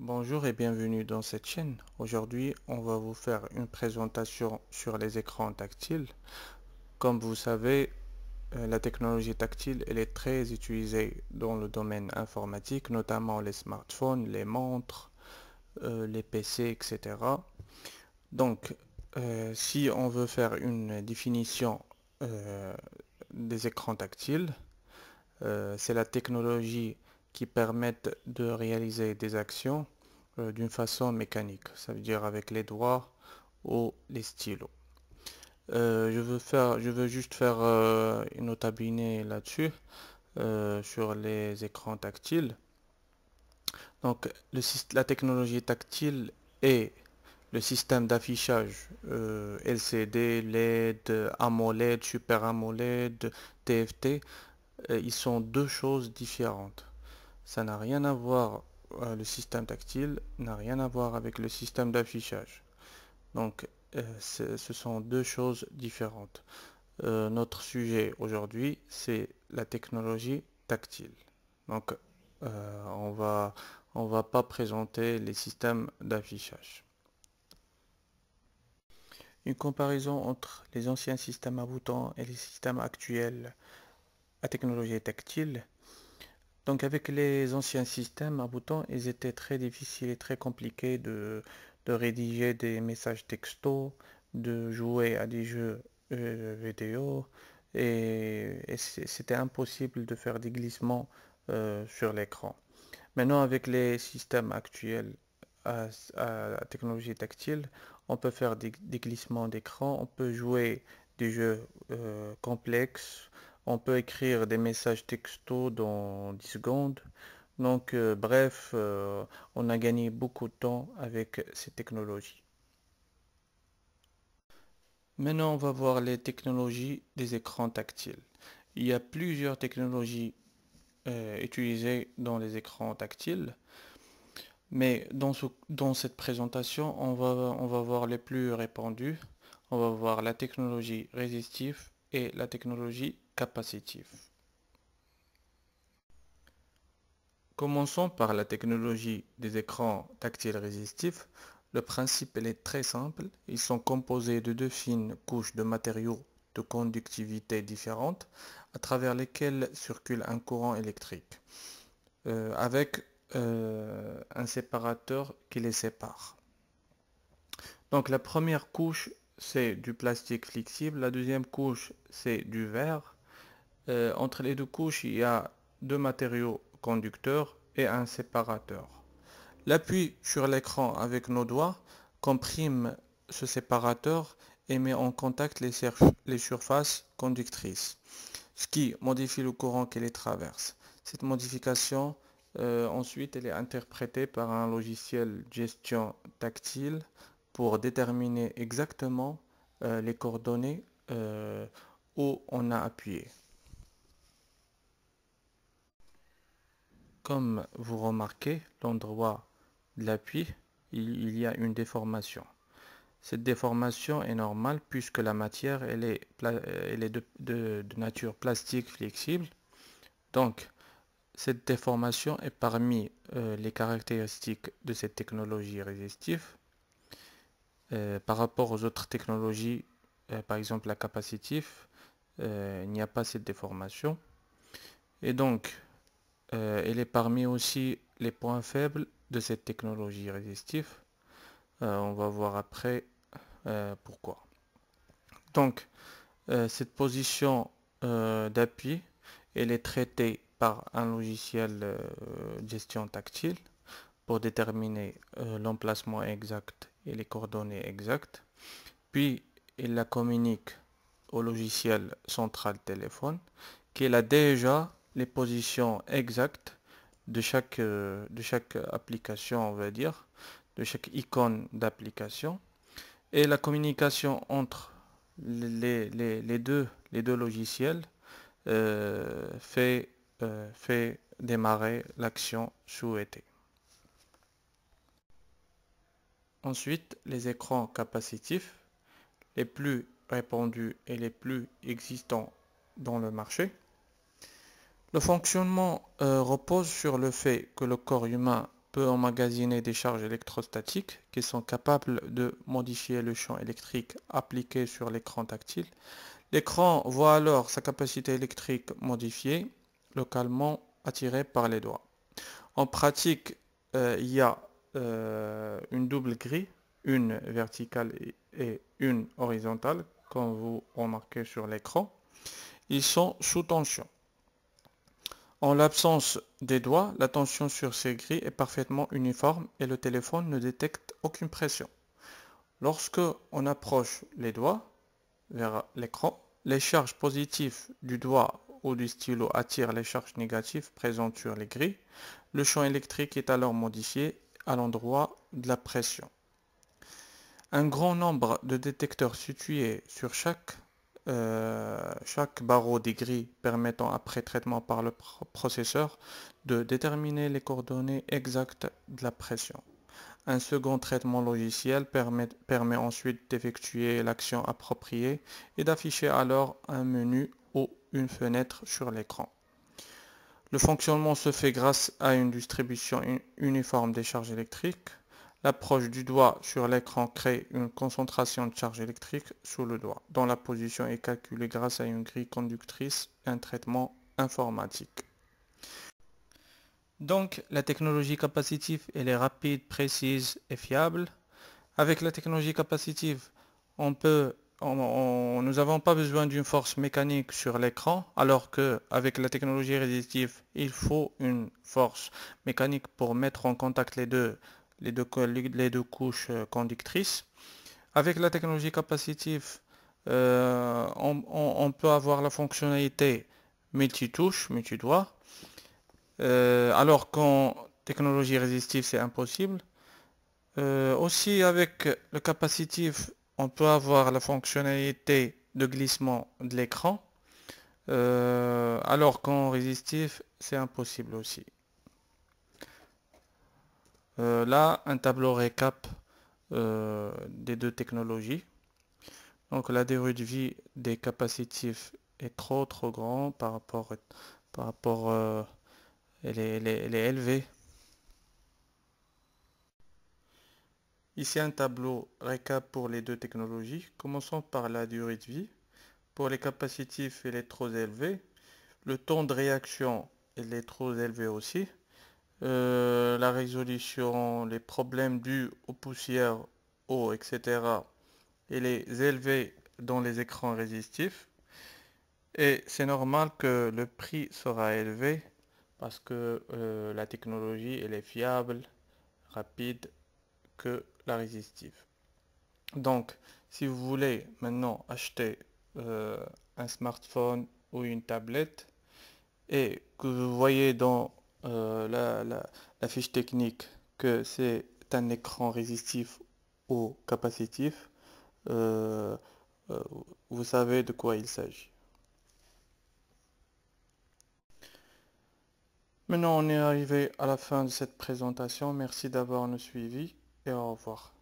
Bonjour et bienvenue dans cette chaîne. Aujourd'hui, on va vous faire une présentation sur les écrans tactiles. Comme vous savez, euh, la technologie tactile elle est très utilisée dans le domaine informatique, notamment les smartphones, les montres, euh, les PC, etc. Donc, euh, si on veut faire une définition des écrans tactiles, c'est la technologie permettent de réaliser des actions euh, d'une façon mécanique, ça veut dire avec les doigts ou les stylos. Euh, je, veux faire, je veux juste faire euh, une tabinet là-dessus, sur les écrans tactiles. Donc le, la technologie tactile et le système d'affichage LCD, LED, AMOLED, Super AMOLED, TFT, ils sont deux choses différentes. Ça n'a rien à voir, euh, le système tactile n'a rien à voir avec le système d'affichage. Donc euh, ce sont deux choses différentes. Euh, notre sujet aujourd'hui, c'est la technologie tactile. Donc on va va pas présenter les systèmes d'affichage. Une comparaison entre les anciens systèmes à boutons et les systèmes actuels à technologie tactile donc avec les anciens systèmes à boutons, ils étaient très difficiles et très compliqués de, rédiger des messages textos, de jouer à des jeux euh, vidéo, et, c'était impossible de faire des glissements euh, sur l'écran. Maintenant avec les systèmes actuels à, technologie tactile, on peut faire des, glissements d'écran, on peut jouer des jeux euh, complexes, on peut écrire des messages textos dans 10 secondes. Donc euh, bref, euh, on a gagné beaucoup de temps avec ces technologies. Maintenant, on va voir les technologies des écrans tactiles. Il y a plusieurs technologies euh, utilisées dans les écrans tactiles. Mais dans, dans cette présentation, on va, on va voir les plus répandues. On va voir la technologie résistive et la technologie capacitif. Commençons par la technologie des écrans tactiles résistifs. Le principe est très simple. Ils sont composés de deux fines couches de matériaux de conductivité différentes à travers lesquelles circule un courant électrique euh, avec euh, un séparateur qui les sépare. Donc la première couche c'est du plastique flexible, la deuxième couche c'est du verre, euh, entre les deux couches, il y a deux matériaux conducteurs et un séparateur. L'appui sur l'écran avec nos doigts comprime ce séparateur et met en contact les, surfaces conductrices, ce qui modifie le courant qui les traverse. Cette modification, euh, ensuite, elle est interprétée par un logiciel gestion tactile pour déterminer exactement euh, les coordonnées où on a appuyé. Comme vous remarquez, l'endroit de l'appui, il, y a une déformation. Cette déformation est normale puisque la matière elle est, euh, elle de, nature plastique flexible. Donc, cette déformation est parmi euh, les caractéristiques de cette technologie résistive euh, par rapport aux autres technologies, par exemple la capacitive, il n'y a pas cette déformation. Et donc, euh, elle est parmi aussi les points faibles de cette technologie résistive. Euh, on va voir après euh, pourquoi. Donc, cette position d'appui, elle est traitée par un logiciel gestion tactile pour déterminer l'emplacement exact et les coordonnées exactes. Puis, il la communique au logiciel central téléphone qui l'a déjà les positions exactes de chaque, euh, de chaque application, on va dire, de chaque icône d'application. Et la communication entre les, les, les deux, les deux logiciels euh, fait, euh, fait démarrer l'action souhaitée. Ensuite, les écrans capacitifs, les plus répandus et les plus existants dans le marché. Le fonctionnement euh, repose sur le fait que le corps humain peut emmagasiner des charges électrostatiques qui sont capables de modifier le champ électrique appliqué sur l'écran tactile. L'écran voit alors sa capacité électrique modifiée, localement attirée par les doigts. En pratique, euh, il y a euh, une double grille, une verticale et une horizontale, comme vous remarquez sur l'écran. Ils sont sous tension. En l'absence des doigts, la tension sur ces grilles est parfaitement uniforme et le téléphone ne détecte aucune pression. Lorsque on approche les doigts vers l'écran, les charges positives du doigt ou du stylo attirent les charges négatives présentes sur les grilles. Le champ électrique est alors modifié à l'endroit de la pression. Un grand nombre de détecteurs situés sur chaque euh, chaque barreau des grilles permettant après traitement par le processeur de déterminer les coordonnées exactes de la pression. Un second traitement logiciel permet ensuite d'effectuer l'action appropriée et d'afficher alors un menu ou une fenêtre sur l'écran. Le fonctionnement se fait grâce à une distribution uniforme des charges électriques. L'approche du doigt sur l'écran crée une concentration de charge électrique sous le doigt, dont la position est calculée grâce à une grille conductrice et un traitement informatique. Donc, la technologie capacitive, elle est rapide, précise et fiable. Avec la technologie capacitive, on peut, nous n'avons pas besoin d'une force mécanique sur l'écran, alors que avec la technologie résistive, il faut une force mécanique pour mettre en contact les deux les deux, les deux couches euh, conductrices. Avec la technologie capacitive, euh, on, peut avoir la fonctionnalité multi multi-touche, multi euh, alors qu'en technologie résistive c'est impossible. Euh, aussi avec le capacitif, on peut avoir la fonctionnalité de glissement de l'écran, alors qu'en résistif c'est impossible aussi. Euh, là, un tableau récap euh, des deux technologies. Donc la durée de vie des capacitifs est trop trop grand par rapport par rapport euh, elle, Ici un tableau récap pour les deux technologies. Commençons par la durée de vie. Pour les capacitifs, elle est trop élevée. Le temps de réaction, elle est trop élevé aussi. Euh, la résolution, les problèmes dus aux poussières, eau, etc. et les élever dans les écrans résistifs. Et c'est normal que le prix sera élevé parce que euh, la technologie elle est fiable, rapide que la résistive. Donc si vous voulez maintenant acheter euh, un smartphone ou une tablette et que vous voyez dans euh, la, fiche technique que c'est un écran résistif ou capacitif, euh, euh, vous savez de quoi il s'agit. Maintenant, on est arrivé à la fin de cette présentation. Merci d'avoir nous suivi et au revoir.